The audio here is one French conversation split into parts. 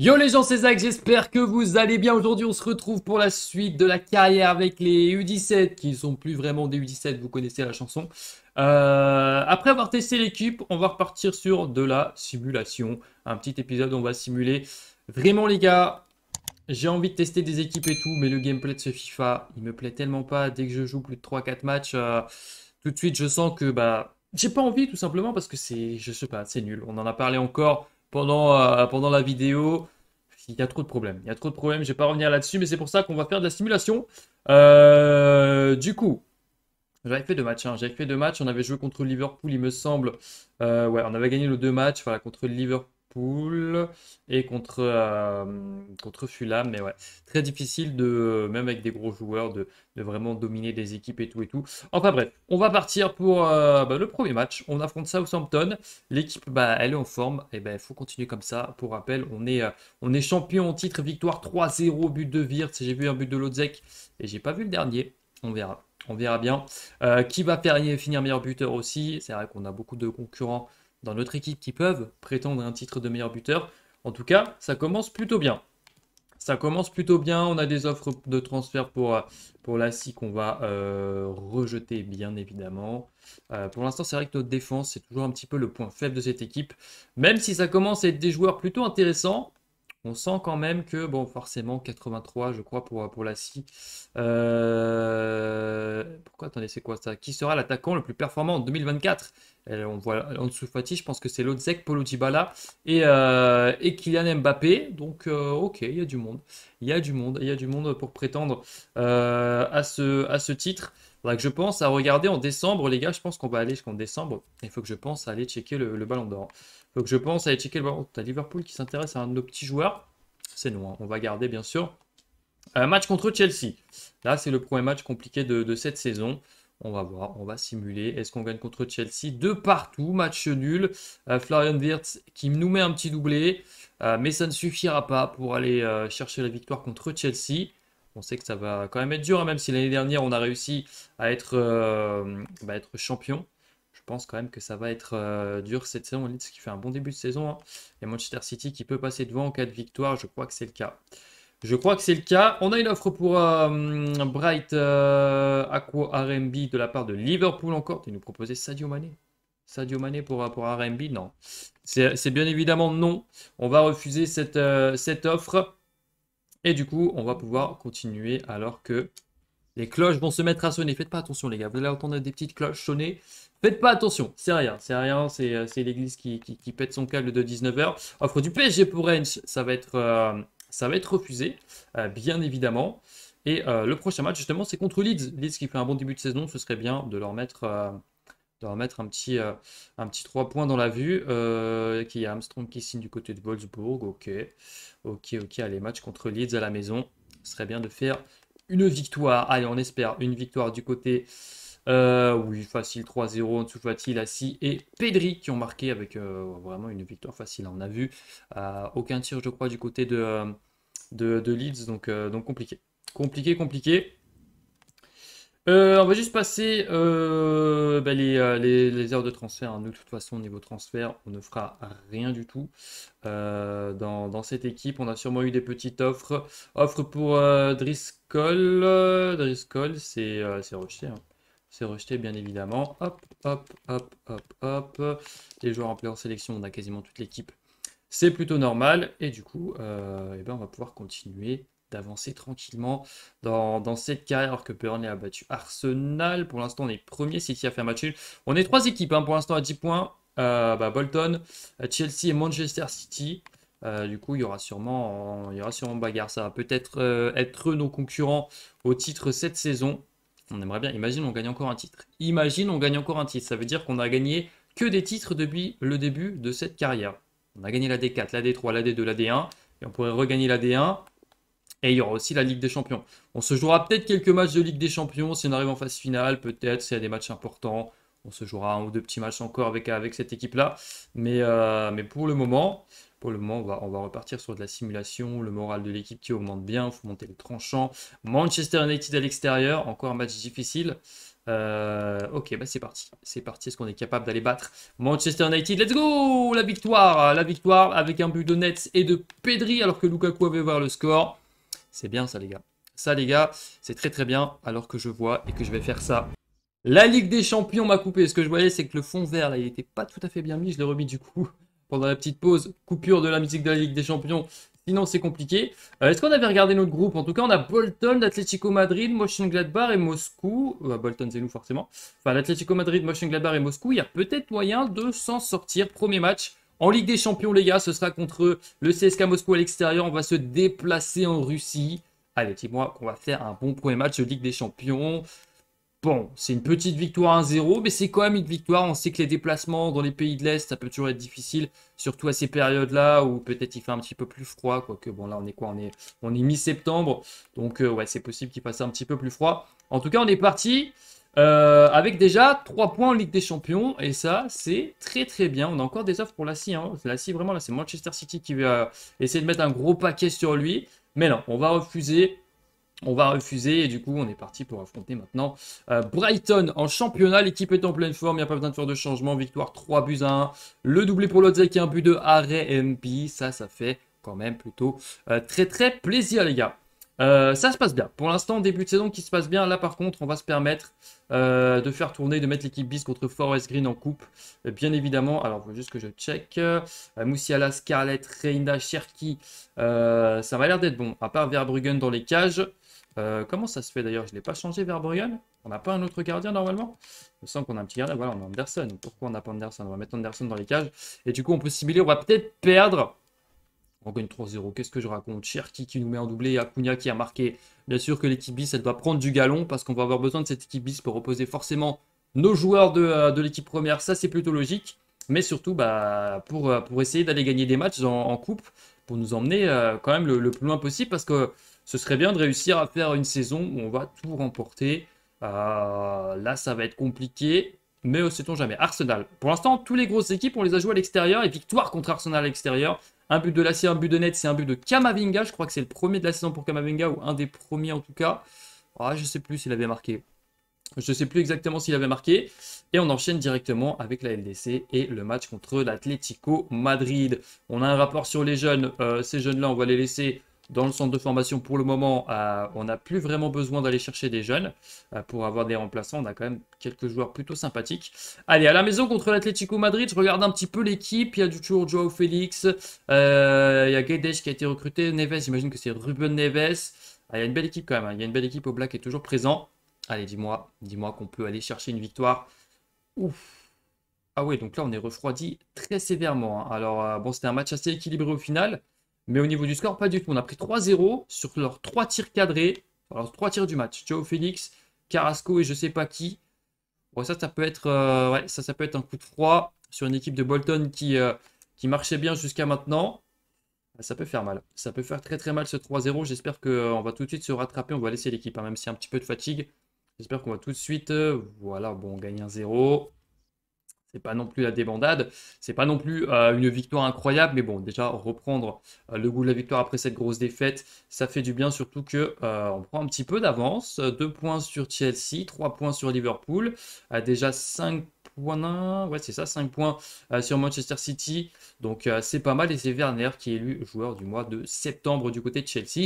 Yo les gens, c'est Zach, j'espère que vous allez bien. Aujourd'hui, on se retrouve pour la suite de la carrière avec les U17, qui ne sont plus vraiment des U17, vous connaissez la chanson. Euh, après avoir testé l'équipe, on va repartir sur de la simulation. Un petit épisode, on va simuler. Vraiment les gars, j'ai envie de tester des équipes et tout, mais le gameplay de ce FIFA, il me plaît tellement pas. Dès que je joue plus de 3-4 matchs, euh, tout de suite, je sens que bah j'ai pas envie tout simplement parce que c'est, je sais pas, c'est nul. On en a parlé encore pendant, euh, pendant la vidéo. Il y a trop de problèmes. Il y a trop de problèmes. Je ne vais pas revenir là-dessus, mais c'est pour ça qu'on va faire de la simulation. Euh, du coup, j'avais fait deux matchs. Hein. J'avais fait deux matchs. On avait joué contre Liverpool, il me semble. Euh, ouais, on avait gagné nos deux matchs voilà, contre Liverpool et contre, euh, contre Fulham. Mais ouais, très difficile, de, même avec des gros joueurs, de, vraiment dominer des équipes et tout et tout. Enfin bref, on va partir pour euh, bah, le premier match. On affronte Southampton. L'équipe, bah, elle est en forme. Et eh ben, il faut continuer comme ça. Pour rappel, on est, euh, on est champion en titre, victoire 3-0, but de wirth J'ai vu un but de Lodzek et j'ai pas vu le dernier. On verra. On verra bien. qui va finir meilleur buteur aussi C'est vrai qu'on a beaucoup de concurrents dans notre équipe qui peuvent prétendre un titre de meilleur buteur. En tout cas, ça commence plutôt bien. Ça commence plutôt bien. On a des offres de transfert pour, euh, pour si qu'on va euh, rejeter, bien évidemment. Euh, pour l'instant, c'est vrai que notre défense, c'est toujours un petit peu le point faible de cette équipe. Même si ça commence à être des joueurs plutôt intéressants, on sent quand même que, bon, forcément, 83, je crois, pour, pour la scie. Euh, pourquoi Attendez, c'est quoi ça Qui sera l'attaquant le plus performant en 2024 On voit en dessous fatigue, je pense que c'est Lodzek, Polo Dibala et, euh, et Kylian Mbappé. Donc, euh, ok, il y a du monde. Il y a du monde. Il y a du monde pour prétendre à, ce, à ce titre. là que je pense à regarder en décembre, les gars. Je pense qu'on va aller jusqu'en décembre. Il faut que je pense à aller checker le ballon d'or. Donc je pense à aller checker le T'as Liverpool qui s'intéresse à un de nos petits joueurs. C'est nous, hein. on va garder bien sûr. un match contre Chelsea. Là, c'est le premier match compliqué de, cette saison. On va voir, on va simuler. Est-ce qu'on gagne contre Chelsea De partout, match nul. Euh, Florian Wirtz qui nous met un petit doublé. Euh, mais ça ne suffira pas pour aller euh, chercher la victoire contre Chelsea. On sait que ça va quand même être dur, hein, même si l'année dernière on a réussi à être bah, champion pense quand même que ça va être euh, dur cette saison. ce qui fait un bon début de saison. Et hein. Manchester City qui peut passer devant en cas de victoire. Je crois que c'est le cas. Je crois que c'est le cas. On a une offre pour euh, Bright euh, Aqua RMB de la part de Liverpool encore. Tu nous proposais Sadio Mané. Sadio Mané pour, à RMB Non. C'est bien évidemment non. On va refuser cette, cette offre. Et du coup, on va pouvoir continuer alors que les cloches vont se mettre à sonner. Faites pas attention, les gars. Vous allez entendre des petites cloches sonner. Faites pas attention, c'est rien, c'est rien, c'est, euh, l'église qui, pète son câble de 19h. Offre du PSG pour Rennes, ça va être, euh, ça va être refusé, euh, bien évidemment. Et le prochain match, justement, c'est contre Leeds. Leeds qui fait un bon début de saison, ce serait bien de leur mettre, de leur un, petit, un petit 3 points dans la vue. qui y Armstrong qui signe du côté de Wolfsburg, ok. Ok, ok, allez, match contre Leeds à la maison. Ce serait bien de faire une victoire. Allez, on espère une victoire du côté euh, oui, facile 3-0, dessous facile assis et Pedri qui ont marqué avec euh, vraiment une victoire facile, hein, on a vu. Euh, aucun tir, je crois, du côté de, de, Leeds, donc, donc compliqué. Compliqué, compliqué. on va juste passer ben, les, heures de transfert. Hein. Nous, de toute façon, au niveau transfert, on ne fera rien du tout dans, cette équipe. On a sûrement eu des petites offres. Offre pour Driscoll. Driscoll, c'est rejeté. Hein rejeté, bien évidemment. Hop, hop, hop, hop, hop. Les joueurs en en sélection, on a quasiment toute l'équipe. C'est plutôt normal. Et du coup, euh, eh ben, on va pouvoir continuer d'avancer tranquillement dans, cette carrière alors que Burnley a battu Arsenal. Pour l'instant, on est premier. City à faire match On est trois équipes hein. pour l'instant à 10 points. Euh, bah, Bolton, euh, Chelsea et Manchester City. du coup, il y aura sûrement, il y aura sûrement bagarre. Ça va peut-être être nos concurrents au titre cette saison. On aimerait bien. Imagine, on gagne encore un titre. Imagine, on gagne encore un titre. Ça veut dire qu'on a gagné que des titres depuis le début de cette carrière. On a gagné la D4, la D3, la D2, la D1. Et on pourrait regagner la D1. Et il y aura aussi la Ligue des Champions. On se jouera peut-être quelques matchs de Ligue des Champions si on arrive en phase finale, peut-être s'il y a des matchs importants. On se jouera un ou deux petits matchs encore avec, avec cette équipe-là. Mais, euh, mais pour le moment, pour le moment, on va, repartir sur de la simulation. Le moral de l'équipe qui augmente bien. Il faut monter le tranchant. Manchester United à l'extérieur. Encore un match difficile. Euh, ok, bah c'est parti. C'est parti. Est-ce qu'on est capable d'aller battre Manchester United Let's go La victoire La victoire avec un but de Nets et de Pedri alors que Lukaku avait voir le score. C'est bien ça, les gars. Ça, les gars, c'est très très bien alors que je vois et que je vais faire ça. La Ligue des Champions m'a coupé. Ce que je voyais, c'est que le fond vert, là, il n'était pas tout à fait bien mis. Je l'ai remis du coup pendant la petite pause, coupure de la musique de la Ligue des Champions. Sinon, c'est compliqué. Euh, est-ce qu'on avait regardé notre groupe En tout cas, on a Bolton, Atletico Madrid, Motion Gladbar et Moscou. Euh, Bolton, c'est nous forcément. Enfin, l'Atlético Madrid, Gladbar et Moscou. Il y a peut-être moyen de s'en sortir. Premier match en Ligue des Champions, les gars. Ce sera contre le CSK Moscou à l'extérieur. On va se déplacer en Russie. Allez, dis-moi qu'on va faire un bon premier match de Ligue des Champions. Bon, c'est une petite victoire 1-0, mais c'est quand même une victoire. On sait que les déplacements dans les pays de l'Est, ça peut toujours être difficile, surtout à ces périodes-là où peut-être il fait un petit peu plus froid. Quoique, bon, là, on est quoi On est, on mi-septembre, donc euh, ouais, c'est possible qu'il fasse un petit peu plus froid. En tout cas, on est parti euh, avec déjà 3 points en Ligue des Champions, et ça, c'est très très bien. On a encore des offres pour la scie, hein. La scie, vraiment, là, c'est Manchester City qui va essayer de mettre un gros paquet sur lui. Mais non, on va refuser on va refuser et du coup on est parti pour affronter maintenant euh, Brighton en championnat. L'équipe est en pleine forme, il n'y a pas besoin de faire de changement. Victoire 3 buts à 1. Le doublé pour Lodzek et un but de arrêt MP. Ça, ça fait quand même plutôt euh, très très plaisir les gars. Euh, ça se passe bien. Pour l'instant, début de saison qui se passe bien. Là, par contre, on va se permettre de faire tourner, de mettre l'équipe bis contre Forest Green en coupe. bien évidemment. Alors, il faut juste que je check. Moussiala, Scarlett, Reina, Cherki. ça va l'air d'être bon. À part Verbruggen dans les cages. Euh, comment ça se fait d'ailleurs Je ne l'ai pas changé vers Brian. On n'a pas un autre gardien normalement Il me qu'on a un petit gardien. Voilà, on a Anderson. Pourquoi on n'a pas Anderson On va mettre Anderson dans les cages. Et du coup, on peut simuler. On va peut-être perdre. On gagne 3-0. Qu'est-ce que je raconte Cherki qui nous met en doublé. Acuna qui a marqué. Bien sûr que l'équipe bis, elle doit prendre du galon parce qu'on va avoir besoin de cette équipe bis pour reposer forcément nos joueurs euh, de, l'équipe première. Ça, c'est plutôt logique mais surtout bah, pour, euh, essayer d'aller gagner des matchs en, en coupe pour nous emmener euh, quand même le, plus loin possible parce que ce serait bien de réussir à faire une saison où on va tout remporter. Euh, là, ça va être compliqué, mais euh, sait-on jamais. Arsenal. Pour l'instant, tous les grosses équipes, on les a jouées à l'extérieur et victoire contre Arsenal à l'extérieur. Un but de l'acier, un but de net, c'est un but de Kamavinga. Je crois que c'est le premier de la saison pour Kamavinga ou un des premiers en tout cas. Ah, je sais plus s'il avait marqué. Je ne sais plus exactement s'il avait marqué. Et on enchaîne directement avec la LDC et le match contre l'Atlético Madrid. On a un rapport sur les jeunes. Euh, ces jeunes-là, on va les laisser dans le centre de formation pour le moment. Euh, on n'a plus vraiment besoin d'aller chercher des jeunes euh, pour avoir des remplaçants. On a quand même quelques joueurs plutôt sympathiques. Allez, à la maison contre l'Atlético Madrid, je regarde un petit peu l'équipe. Il y a du tour Joao Félix. il y a Guedes qui a été recruté. Neves, j'imagine que c'est Ruben Neves. Ah, il y a une belle équipe quand même. Hein. Il y a une belle équipe. au qui est toujours présent. Allez, dis-moi, dis-moi qu'on peut aller chercher une victoire. Ouf. Ah ouais, donc là, on est refroidi très sévèrement. Hein. Alors, euh, bon, c'était un match assez équilibré au final, mais au niveau du score, pas du tout. On a pris 3-0 sur leurs 3 tirs cadrés, alors 3 tirs du match. Joe Félix, Carrasco et je sais pas qui. Bon, ça, ça peut être, euh, ça, ça peut être un coup de froid sur une équipe de Bolton qui, euh, qui marchait bien jusqu'à maintenant. Ça peut faire mal. Ça peut faire très très mal ce 3-0. J'espère qu'on va tout de suite se rattraper. On va laisser l'équipe, hein, même si un petit peu de fatigue. J'espère qu'on va tout de suite, euh, voilà, bon, gagner un 0. C'est pas non plus la débandade, c'est pas non plus euh, une victoire incroyable, mais bon, déjà reprendre euh, le goût de la victoire après cette grosse défaite, ça fait du bien, surtout que on prend un petit peu d'avance, deux points sur Chelsea, trois points sur Liverpool, déjà 5 points, ouais c'est ça, 5 points sur Manchester City, donc c'est pas mal et c'est Werner qui est élu joueur du mois de septembre du côté de Chelsea.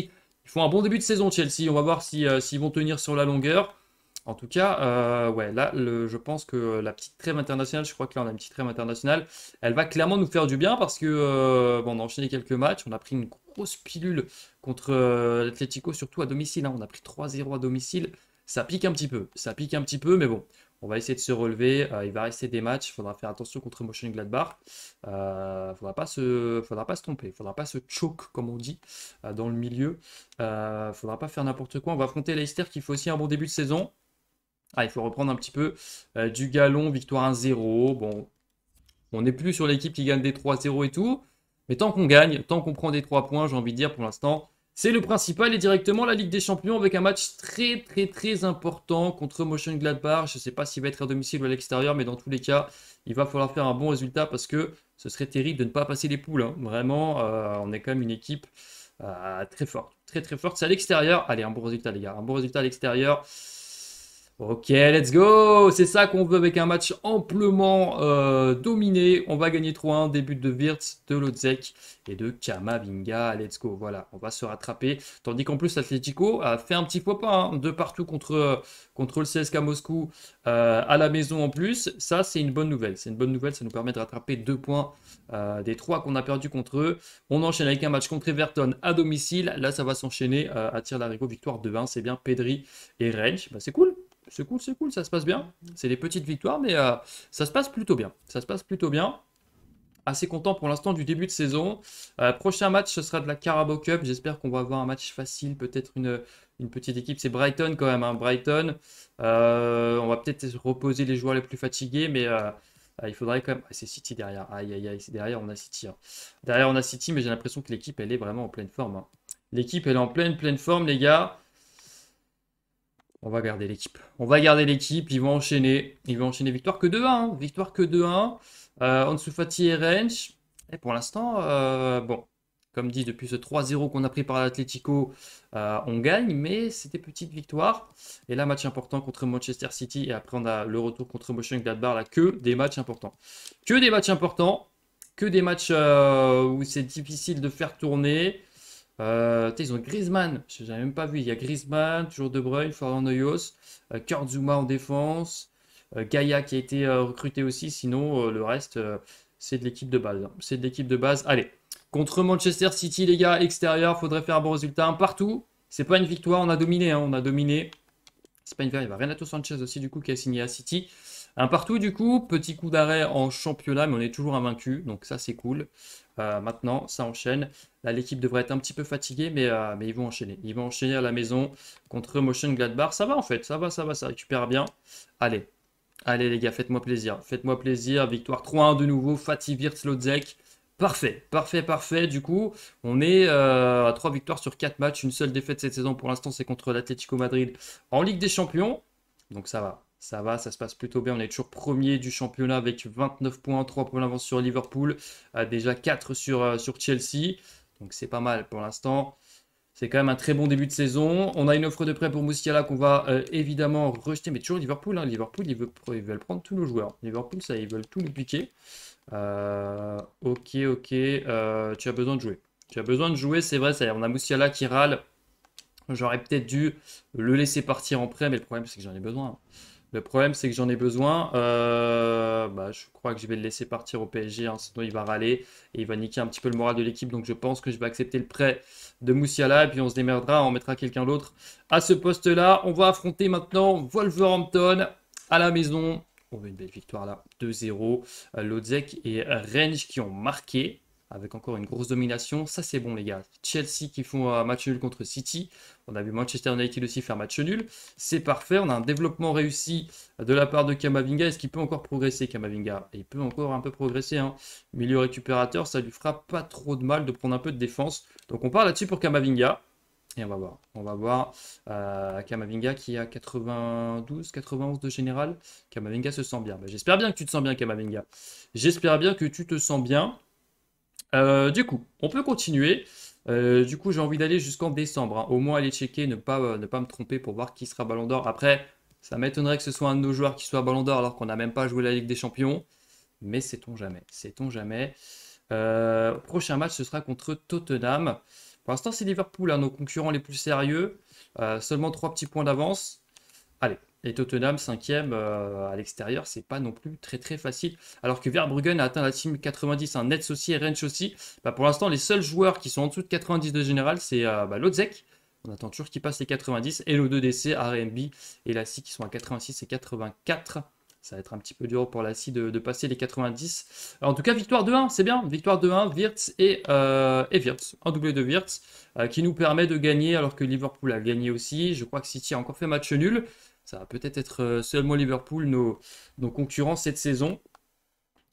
Ils font un bon début de saison Chelsea, on va voir s'ils vont tenir sur la longueur en tout cas, euh, ouais, là, je pense que la petite trêve internationale, je crois que là, on a une petite trêve internationale, elle va clairement nous faire du bien parce que, euh, bon, a enchaîné quelques matchs, on a pris une grosse pilule contre euh, l'Atletico, surtout à domicile. Hein. on a pris 3-0 à domicile. Ça pique un petit peu, ça pique un petit peu, mais bon, on va essayer de se relever. il va rester des matchs, il faudra faire attention contre Motion Gladbar. Il faudra, pas se, faudra pas se tromper, il faudra pas se choke, comme on dit, dans le milieu. Il faudra pas faire n'importe quoi. On va affronter Leicester qui fait aussi un bon début de saison. Ah, il faut reprendre un petit peu euh, du galon, victoire 1-0. Bon, on n'est plus sur l'équipe qui gagne des 3-0 et tout. Mais tant qu'on gagne, tant qu'on prend des 3 points, j'ai envie de dire pour l'instant, c'est le principal et directement la Ligue des Champions avec un match très très très important contre Motion Gladbach. Je ne sais pas s'il va être à domicile ou à l'extérieur, mais dans tous les cas, il va falloir faire un bon résultat parce que ce serait terrible de ne pas passer les poules. Hein. Vraiment, euh, on est quand même une équipe euh, très forte. Très très forte. C'est à l'extérieur. Allez, un bon résultat les gars. Un bon résultat à l'extérieur. Ok, let's go C'est ça qu'on veut avec un match amplement euh, dominé. On va gagner 3-1, début de Wirtz, de Lodzek et de Kamavinga. Let's go, voilà, on va se rattraper. Tandis qu'en plus, Atletico a fait un petit faux pas hein, de partout contre, contre le CSK Moscou euh, à la maison en plus. Ça, c'est une bonne nouvelle. C'est une bonne nouvelle, ça nous permet de rattraper deux points euh, des trois qu'on a perdu contre eux. On enchaîne avec un match contre Everton à domicile. Là, ça va s'enchaîner à tir d'arigot, victoire de 1. C'est bien Pedri et Rennes. Bah, c'est cool c'est cool, c'est cool, ça se passe bien. C'est des petites victoires, mais euh, ça se passe plutôt bien. Ça se passe plutôt bien. Assez content pour l'instant du début de saison. Euh, prochain match, ce sera de la Carabao Cup. J'espère qu'on va avoir un match facile, peut-être une, une petite équipe. C'est Brighton quand même, hein, Brighton. Euh, on va peut-être reposer les joueurs les plus fatigués, mais il faudrait quand même. Ah, c'est City derrière. Aïe, aïe, aïe. Derrière, on a City. Hein. Derrière, on a City, mais j'ai l'impression que l'équipe, elle est vraiment en pleine forme. Hein. L'équipe, elle est en pleine, pleine forme, les gars. On va garder l'équipe. On va garder l'équipe. Ils vont enchaîner. Ils vont enchaîner victoire que 2-1. Hein. Victoire que 2-1. Euh, et Rennes. Et pour l'instant, euh, bon, comme dit, depuis ce 3-0 qu'on a pris par l'Atletico, euh, on gagne, mais c'était petite victoire. Et là, match important contre Manchester City. Et après, on a le retour contre Gladbar. Là, que des matchs importants. Que des matchs importants. Que des matchs euh, où c'est difficile de faire tourner. Euh, ils ont Griezmann, je n'avais même pas vu. Il y a Griezmann, toujours De Bruyne, Florian Neuhaus, euh, en défense, euh, Gaïa qui a été recruté aussi. Sinon, le reste, c'est de l'équipe de base. Hein. C'est de l'équipe de base. Allez, contre Manchester City, les gars, extérieur, faudrait faire un bon résultat. partout, c'est pas une victoire, on a dominé, hein. on a dominé. C'est pas une victoire, il y a Renato Sanchez aussi, du coup, qui a signé à City. Un partout du coup, petit coup d'arrêt en championnat, mais on est toujours invaincu, donc ça c'est cool. Euh, maintenant, ça enchaîne. Là, l'équipe devrait être un petit peu fatiguée, mais, euh, mais ils vont enchaîner. Ils vont enchaîner à la maison contre Motion Gladbar. Ça va en fait, ça va, ça va, ça récupère bien. Allez, allez les gars, faites-moi plaisir. Faites-moi plaisir. Victoire 3-1 de nouveau. Fatih Wirtz, Lodzek. Parfait, parfait, parfait. Du coup, on est euh, à 3 victoires sur 4 matchs. Une seule défaite cette saison pour l'instant, c'est contre l'Atlético Madrid en Ligue des Champions. Donc ça va, ça va, ça se passe plutôt bien. On est toujours premier du championnat avec 29 points, 3 points d'avance sur Liverpool, euh, déjà 4 sur, euh, sur Chelsea. Donc c'est pas mal pour l'instant. C'est quand même un très bon début de saison. On a une offre de prêt pour Moussiala qu'on va euh, évidemment rejeter, mais toujours Liverpool. Hein. Liverpool, ils veulent, prendre tous nos joueurs. Liverpool, ça, ils veulent tout nous piquer. ok, ok. tu as besoin de jouer. Tu as besoin de jouer, c'est vrai. Ça, on a Moussiala qui râle. J'aurais peut-être dû le laisser partir en prêt, mais le problème, c'est que j'en ai besoin. Hein. Le problème, c'est que j'en ai besoin. Euh, bah, je crois que je vais le laisser partir au PSG, hein, sinon il va râler et il va niquer un petit peu le moral de l'équipe. Donc je pense que je vais accepter le prêt de Moussiala et puis on se démerdera, on mettra quelqu'un d'autre à ce poste-là. On va affronter maintenant Wolverhampton à la maison. On veut une belle victoire là, 2-0. Euh, Lodzek et Range qui ont marqué avec encore une grosse domination. Ça, c'est bon, les gars. Chelsea qui font un match nul contre City. On a vu Manchester United aussi faire match nul. C'est parfait. On a un développement réussi de la part de Kamavinga. Est-ce qu'il peut encore progresser, Kamavinga Il peut encore un peu progresser. Hein. Milieu récupérateur, ça lui fera pas trop de mal de prendre un peu de défense. Donc, on part là-dessus pour Kamavinga. Et on va voir. On va voir euh, Kamavinga qui a 92, 91 de général. Kamavinga se sent bien. Ben, j'espère bien que tu te sens bien, Kamavinga. J'espère bien que tu te sens bien. Euh, du coup, on peut continuer. Euh, du coup, j'ai envie d'aller jusqu'en décembre. Hein. Au moins, aller checker, ne pas, euh, ne pas me tromper pour voir qui sera Ballon d'Or. Après, ça m'étonnerait que ce soit un de nos joueurs qui soit Ballon d'Or alors qu'on n'a même pas joué la Ligue des Champions. Mais sait-on jamais Sait-on jamais Prochain match, ce sera contre Tottenham. Pour l'instant, c'est Liverpool, hein, nos concurrents les plus sérieux. seulement trois petits points d'avance. Allez, et Tottenham, cinquième euh, à l'extérieur, c'est pas non plus très très facile. Alors que Verbruggen a atteint la team 90, un net aussi et range aussi. Bah, pour l'instant, les seuls joueurs qui sont en dessous de 90 de général, c'est euh, bah, Lodzek. On attend toujours qu'il passe les 90. Et le 2DC, RMB et la qui sont à 86 et 84. Ça va être un petit peu dur pour la de, de passer les 90. Euh, en tout cas, victoire de 1 c'est bien. Victoire de 1 Wirtz et, et Wirtz. Un doublé de Wirtz qui nous permet de gagner alors que Liverpool a gagné aussi. Je crois que City a encore fait match nul. Ça va peut-être être euh, seulement Liverpool, nos, nos concurrents cette saison.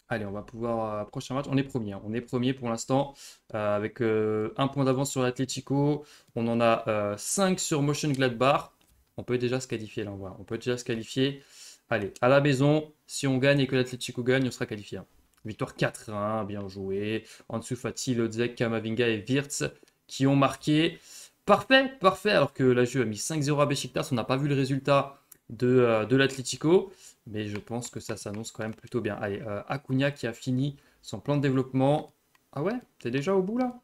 Allez, on va pouvoir. Euh, prochain match, on est premier. Hein. On est premier pour l'instant, euh, avec un point d'avance sur l'Atletico. On en a 5 sur Motion Gladbar. On peut déjà se qualifier là, on, on peut déjà se qualifier. Allez, à la maison, si on gagne et que l'Atletico gagne, on sera qualifié. Hein. Victoire 4-1, hein, bien joué. dessous, Fati, Lodzek, Kamavinga et Wirtz qui ont marqué. Parfait, parfait. Alors que la jeu a mis 5-0 à Besiktas, on n'a pas vu le résultat de, euh, de l'Atlético. Mais je pense que ça s'annonce quand même plutôt bien. Allez, euh, Acuna qui a fini son plan de développement. Ah ouais, t'es déjà au bout là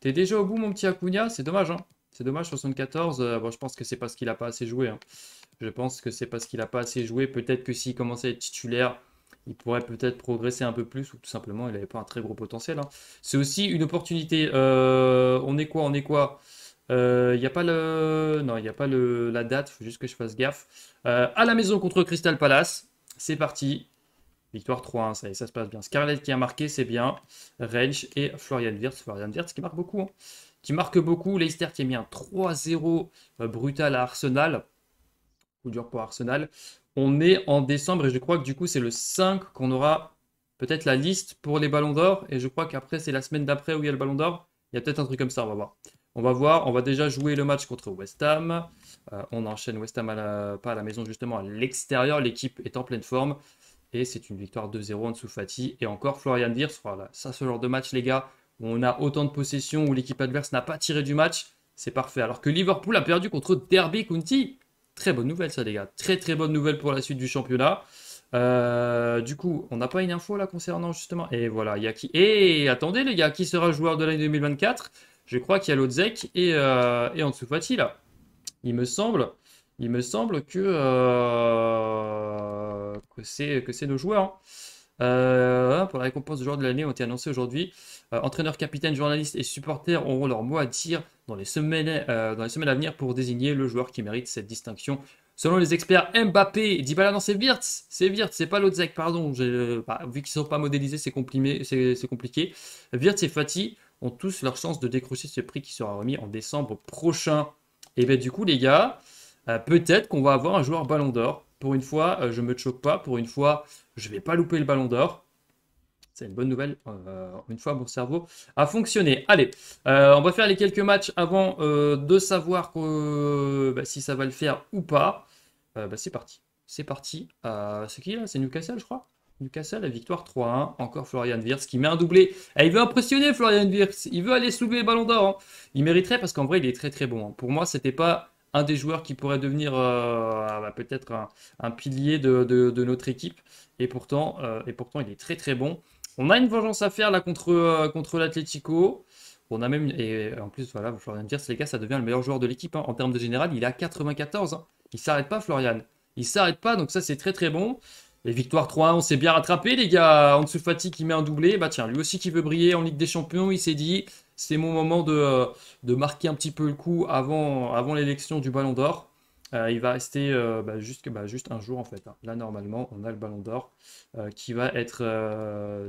T'es déjà au bout, mon petit Acuna C'est dommage, hein C'est dommage, 74. Euh, je pense que c'est parce qu'il n'a pas assez joué. Hein. Je pense que c'est parce qu'il n'a pas assez joué. Peut-être que s'il commençait à être titulaire, il pourrait peut-être progresser un peu plus, ou tout simplement, il n'avait pas un très gros potentiel. Hein. C'est aussi une opportunité. on est quoi On est quoi il euh, y a pas le, non, il a pas le, la date. Faut juste que je fasse gaffe. Euh, à la maison contre Crystal Palace. C'est parti. Victoire 3-1, ça, ça se passe bien. Scarlett qui a marqué, c'est bien. Range et Florian Wirtz. Florian Wirtz qui marque beaucoup. Hein. Qui marque beaucoup. Leicester qui a mis un 3-0 euh, brutal à Arsenal. Coup dur pour Arsenal. On est en décembre et je crois que du coup, c'est le 5 qu'on aura peut-être la liste pour les ballons d'or. Et je crois qu'après, c'est la semaine d'après où il y a le ballon d'or. Il y a peut-être un truc comme ça, on va voir. On va voir, on va déjà jouer le match contre West Ham. Euh, on enchaîne West Ham, à la, pas à la maison, justement à l'extérieur. L'équipe est en pleine forme. Et c'est une victoire 2-0 en dessous Fatih Et encore, Florian Dears. ça ce genre de match, les gars, où on a autant de possessions, où l'équipe adverse n'a pas tiré du match. C'est parfait. Alors que Liverpool a perdu contre Derby County. Très bonne nouvelle, ça, les gars. Très, très bonne nouvelle pour la suite du championnat. Euh, du coup, on n'a pas une info là concernant justement. Et voilà, il y a qui. Et attendez les gars, qui sera joueur de l'année 2024 je crois qu'il y a Lodzek et, en euh, dessous Fatih là. Il me semble, il me semble que, euh, que c'est nos joueurs. Hein. Euh, pour la récompense du joueur de l'année ont été annoncés aujourd'hui. entraîneurs, capitaines, journalistes et supporters auront leur mot à dire dans les semaines, dans les semaines à venir pour désigner le joueur qui mérite cette distinction. Selon les experts, Mbappé, là, non, c'est Wirtz, c'est Wirtz, c'est pas Lodzek, pardon, bah, vu qu'ils ne sont pas modélisés, c'est compliqué. Wirtz et Fatih ont tous leur chance de décrocher ce prix qui sera remis en décembre prochain. Et eh bien du coup les gars, euh, peut-être qu'on va avoir un joueur ballon d'or. Pour une fois, euh, je ne me choque pas. Pour une fois, je ne vais pas louper le ballon d'or. C'est une bonne nouvelle. Euh, une fois, mon cerveau a fonctionné. Allez, on va faire les quelques matchs avant de savoir bah, si ça va le faire ou pas. Bah, c'est parti. C'est parti. c'est qui là C'est Newcastle, je crois. Newcastle, la victoire 3-1. Encore Florian Wirtz qui met un doublé. Eh, il veut impressionner Florian Wirtz. Il veut aller soulever le ballon d'or. Hein. Il mériterait parce qu'en vrai, il est très très bon. Hein. Pour moi, c'était pas un des joueurs qui pourrait devenir euh, ah bah, peut-être un, pilier de, notre équipe. Et pourtant, euh, et pourtant, il est très très bon. On a une vengeance à faire là contre, euh, contre l'Atlético. On a même, et en plus, voilà, Florian Wirtz, les gars, ça devient le meilleur joueur de l'équipe. Hein. En termes de général, il est à 94. Il s'arrête pas, Florian. Il s'arrête pas, donc ça, c'est très très bon. Et victoire 3-1, on s'est bien rattrapé, les gars. Ansu Fati qui met un doublé. Bah tiens, lui aussi qui veut briller en Ligue des Champions, il s'est dit c'est mon moment de, euh, de, marquer un petit peu le coup avant, avant l'élection du Ballon d'Or. Euh, il va rester euh, bah, bah, juste, un jour en fait. Hein. Là, normalement, on a le Ballon d'Or qui va être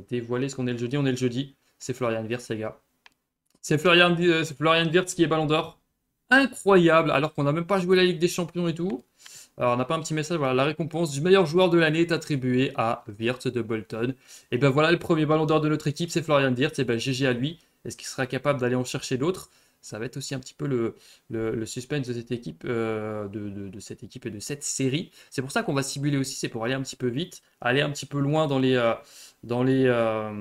dévoilé. Est-ce qu'on est le jeudi On est le jeudi. C'est Florian Wirtz, les gars. C'est Florian, Florian Wirtz qui est Ballon d'Or. Incroyable, alors qu'on n'a même pas joué la Ligue des Champions et tout. Alors, on n'a pas un petit message. Voilà, la récompense du meilleur joueur de l'année est attribuée à Wirt de Bolton. Et ben voilà, le premier ballon d'or de notre équipe, c'est Florian Wirt. Et bien, GG à lui. Est-ce qu'il sera capable d'aller en chercher d'autres Ça va être aussi un petit peu le, le, suspense de cette équipe, euh, de, cette équipe et de cette série. C'est pour ça qu'on va simuler aussi. C'est pour aller un petit peu vite, aller un petit peu loin dans les, euh, dans les, euh,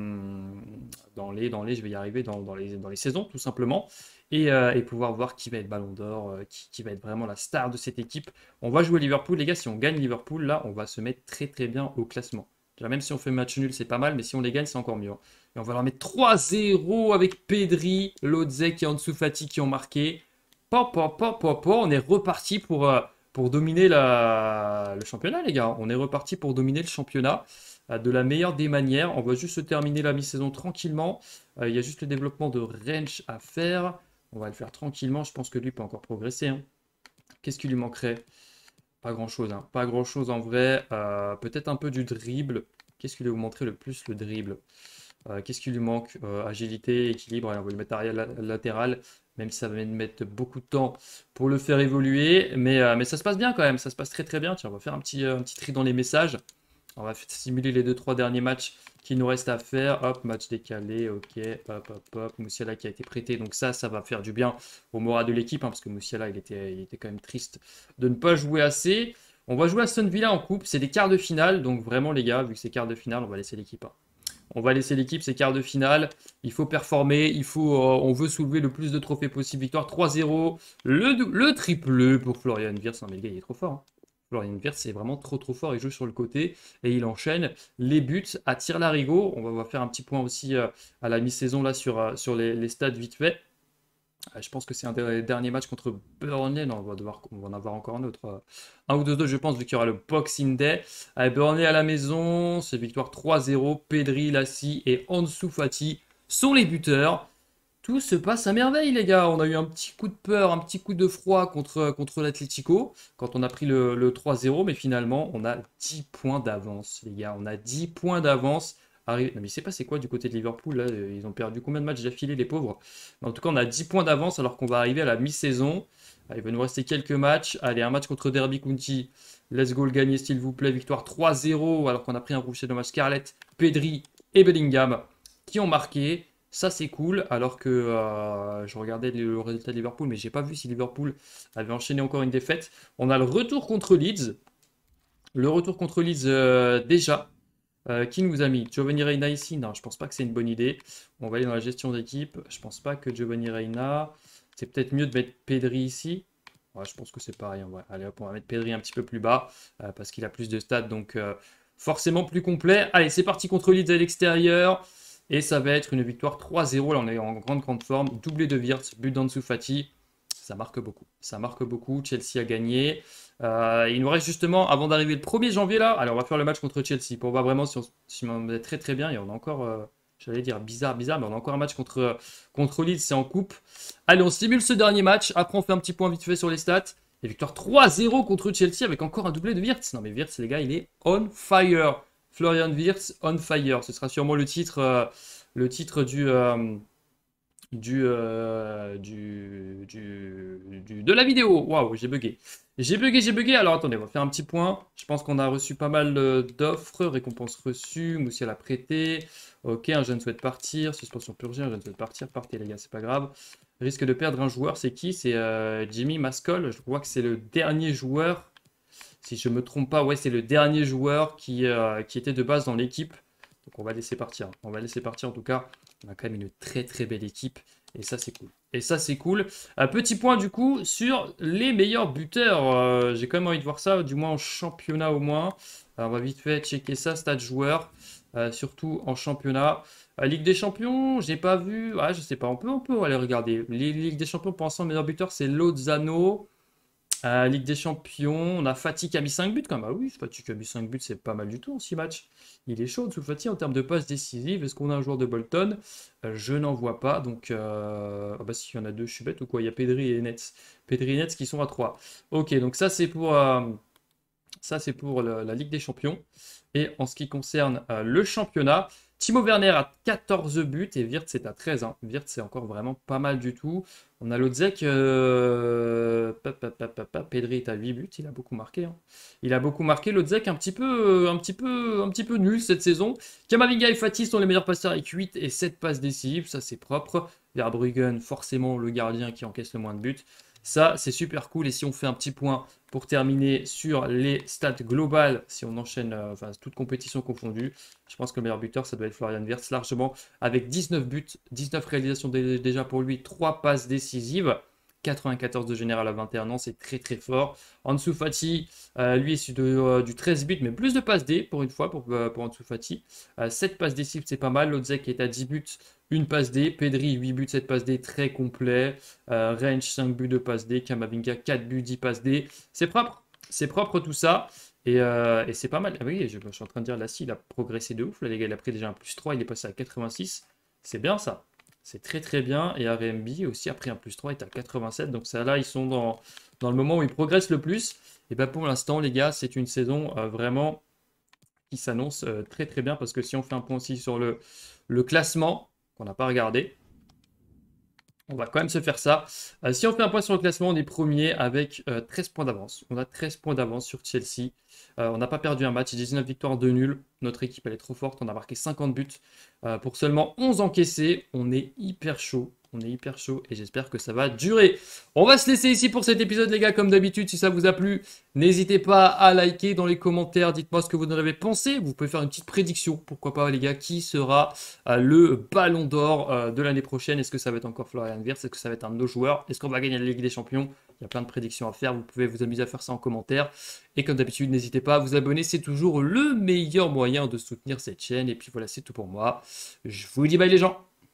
dans les, dans les. Je vais y arriver dans, les, dans les saisons, tout simplement. Euh, et, pouvoir voir qui va être Ballon d'Or, euh, qui, va être vraiment la star de cette équipe. On va jouer Liverpool, les gars. Si on gagne Liverpool, là, on va se mettre très très bien au classement. même si on fait match nul, c'est pas mal, mais si on les gagne, c'est encore mieux. Hein. Et on va leur mettre 3-0 avec Pedri, Lodzek et dessous Fati qui ont marqué. Pop, pop, pop, pop, On est reparti pour, euh, pour dominer la... le championnat, les gars. On est reparti pour dominer le championnat de la meilleure des manières. On va juste se terminer la mi-saison tranquillement. Il y a juste le développement de Range à faire. On va le faire tranquillement. Je pense que lui peut encore progresser. Hein. Qu'est-ce qui lui manquerait Pas grand-chose. Hein. Pas grand-chose en vrai. Euh, peut-être un peu du dribble. Qu'est-ce qui lui montrer le plus le dribble euh, Qu'est-ce qui lui manque euh, Agilité, équilibre. Allez, on va lui mettre arrière latéral. Même si ça va mettre beaucoup de temps pour le faire évoluer. Mais, mais ça se passe bien quand même. Ça se passe très très bien. Tiens, on va faire un petit, un petit tri dans les messages. On va simuler les 2-3 derniers matchs qui nous reste à faire. Hop, match décalé, ok, hop, hop, hop. Moussiala qui a été prêté. Donc ça, ça va faire du bien au moral de l'équipe, hein, parce que Moussiala, il était, il était quand même triste de ne pas jouer assez. On va jouer à Sun Villa en coupe. C'est des quarts de finale. Donc vraiment, les gars, vu que c'est quarts de finale, on va laisser l'équipe. Hein. On va laisser l'équipe, c'est quarts de finale. Il faut performer. Il faut, euh, on veut soulever le plus de trophées possible. Victoire 3-0. Le, le triple pour Florian Virs. Non, mais le gars, il est trop fort. Hein. Florian verte, est vraiment trop trop fort, il joue sur le côté et il enchaîne les buts à tir larigot. On va faire un petit point aussi euh, à la mi-saison là sur, euh, sur les, stades vite fait. Euh, je pense que c'est un dernier match contre Burnley. Non, on va, devoir, va en avoir encore un autre. Un ou deux, deux je pense, vu qu'il y aura le Boxing Day. Allez, Burnley à la maison, c'est victoire 3-0. Pedri, Lassi et Ansu Fati sont les buteurs. Tout se passe à merveille, les gars. On a eu un petit coup de peur, un petit coup de froid contre, contre l'Atlético quand on a pris le, 3-0, mais finalement, on a 10 points d'avance, les gars. On a 10 points d'avance. Arrive... Non, mais c'est pas c'est quoi du côté de Liverpool Ils ont perdu combien de matchs d'affilée, les pauvres En tout cas, on a 10 points d'avance alors qu'on va arriver à la mi-saison. Ah, il va nous rester quelques matchs. Allez, un match contre Derby County. Let's go le gagner, s'il vous plaît. Victoire 3-0, alors qu'on a pris un rouge de dommage. Scarlett, Pedri et Bellingham qui ont marqué. Ça, c'est cool, alors que euh, je regardais le résultat de Liverpool, mais j'ai pas vu si Liverpool avait enchaîné encore une défaite. On a le retour contre Leeds. Le retour contre Leeds euh, déjà. Euh, qui nous a mis Giovanni Reina ici Non, je pense pas que c'est une bonne idée. On va aller dans la gestion d'équipe. Je pense pas que Giovanni Reina. C'est peut-être mieux de mettre Pedri ici. je pense que c'est pareil. Allez on va mettre Pedri un petit peu plus bas parce qu'il a plus de stats, donc forcément plus complet. Allez, c'est parti contre Leeds à l'extérieur. Et ça va être une victoire 3-0. Là, on est en grande, grande forme. Doublé de Wirtz, but d'Ansu Fati. Ça marque beaucoup. Ça marque beaucoup. Chelsea a gagné. Euh, il nous reste justement, avant d'arriver le 1er janvier, là, alors on va faire le match contre Chelsea. Pour voir vraiment si on, est très, très bien. Et on a encore, euh, j'allais dire bizarre, bizarre, mais on a encore un match contre, euh, contre C'est en coupe. Allez, on simule ce dernier match. Après, on fait un petit point vite fait sur les stats. Et victoire 3-0 contre Chelsea avec encore un doublé de Wirtz. Non, mais Wirtz, les gars, il est on fire. Florian Wirth, on fire. Ce sera sûrement le titre, euh, le titre euh, euh, du, du, du, de la vidéo. Waouh, j'ai bugué. J'ai bugué, j'ai bugué. Alors attendez, on va faire un petit point. Je pense qu'on a reçu pas mal d'offres, récompenses reçues, Moussiel a prêté. Ok, un jeune souhaite partir, suspension purgée, un jeune souhaite partir, partez les gars, c'est pas grave. Risque de perdre un joueur, c'est qui C'est Jimmy Mascol. Je crois que c'est le dernier joueur si je ne me trompe pas, ouais, c'est le dernier joueur qui, euh, qui était de base dans l'équipe. Donc on va laisser partir. On va laisser partir en tout cas. On a quand même une très très belle équipe. Et ça c'est cool. Et ça c'est cool. Un petit point du coup sur les meilleurs buteurs. Euh, j'ai quand même envie de voir ça, du moins en championnat au moins. Euh, on va vite fait checker ça, stade joueur. surtout en championnat. Ligue des Champions, j'ai pas vu. Ah, je sais pas, on peut, on peut aller regarder. Ligue des Champions, pour l'instant, le meilleur buteur, c'est Lozano. Ligue des Champions, on a Fatih qui a mis 5 buts quand même. Ah oui, Fatih qui a mis 5 buts, c'est pas mal du tout en 6 matchs. Il est chaud sous Fatih en termes de passes décisives. Est-ce qu'on a un joueur de Bolton euh, Je n'en vois pas. Donc, euh... Ah bah, s'il y en a deux, je suis bête ou quoi Il y a Pedri et Nets. Pedri et Nets qui sont à 3. Ok, donc ça c'est pour, euh, ça, c'est pour la Ligue des Champions. Et en ce qui concerne euh, le championnat, Timo Werner a 14 buts et Wirtz est à 13. Hein. c'est encore vraiment pas mal du tout. On a Lodzek, euh... Pedri est à 8 buts, il a beaucoup marqué. Hein. Il a beaucoup marqué. Lodzek un petit peu, euh, un petit peu, un petit peu nul cette saison. Kamavinga et Fatis sont les meilleurs passeurs avec 8 et 7 passes décisives, ça c'est propre. Verbruggen forcément le gardien qui encaisse le moins de buts. Ça, c'est super cool. Et si on fait un petit point pour terminer sur les stats globales, si on enchaîne euh, enfin, toutes compétitions confondues, je pense que le meilleur buteur, ça doit être Florian Wirtz largement, avec 19 buts, 19 réalisations déjà pour lui, 3 passes décisives. 94 de général à 21 ans, c'est très très fort. Ansu Fati, euh, lui, est issu euh, du 13 buts, mais plus de passes D pour une fois pour, euh, pour Ansu Fati. 7 passes D c'est pas mal. Lodzek est à 10 buts, une passe D. Pedri, 8 buts, 7 passes D, très complet. Range, 5 buts, 2 passes D. Kamavinga, 4 buts, 10 passes D. C'est propre, c'est propre tout ça. Et, c'est pas mal. Ah oui, je, suis en train de dire, là, si, il a progressé de ouf. Là, les gars, il a pris déjà un plus 3, il est passé à 86. C'est bien ça. C'est très très bien. Et RMB aussi a pris un plus 3, est à 87. Donc ça là, ils sont dans, le moment où ils progressent le plus. Et bien pour l'instant, les gars, c'est une saison euh, vraiment qui s'annonce euh, très très bien. Parce que si on fait un point aussi sur le, le classement, qu'on n'a pas regardé, on va quand même se faire ça. Euh, si on fait un point sur le classement, on est premier avec 13 points d'avance. On a 13 points d'avance sur Chelsea. on n'a pas perdu un match, 19 victoires, 2 nuls notre équipe, elle est trop forte. On a marqué 50 buts euh, pour seulement 11 encaissés. On est hyper chaud. On est hyper chaud et j'espère que ça va durer. On va se laisser ici pour cet épisode, les gars. Comme d'habitude, si ça vous a plu, n'hésitez pas à liker dans les commentaires. Dites-moi ce que vous en avez pensé. Vous pouvez faire une petite prédiction, pourquoi pas, les gars. Qui sera euh, le ballon d'or euh, de l'année prochaine Est-ce que ça va être encore Florian Wirtz Est-ce que ça va être un de nos joueurs Est-ce qu'on va gagner la Ligue des Champions Il y a plein de prédictions à faire. Vous pouvez vous amuser à faire ça en commentaire. Et comme d'habitude, n'hésitez pas à vous abonner, c'est toujours le meilleur moyen de soutenir cette chaîne. Et puis voilà, c'est tout pour moi. Je vous dis bye les gens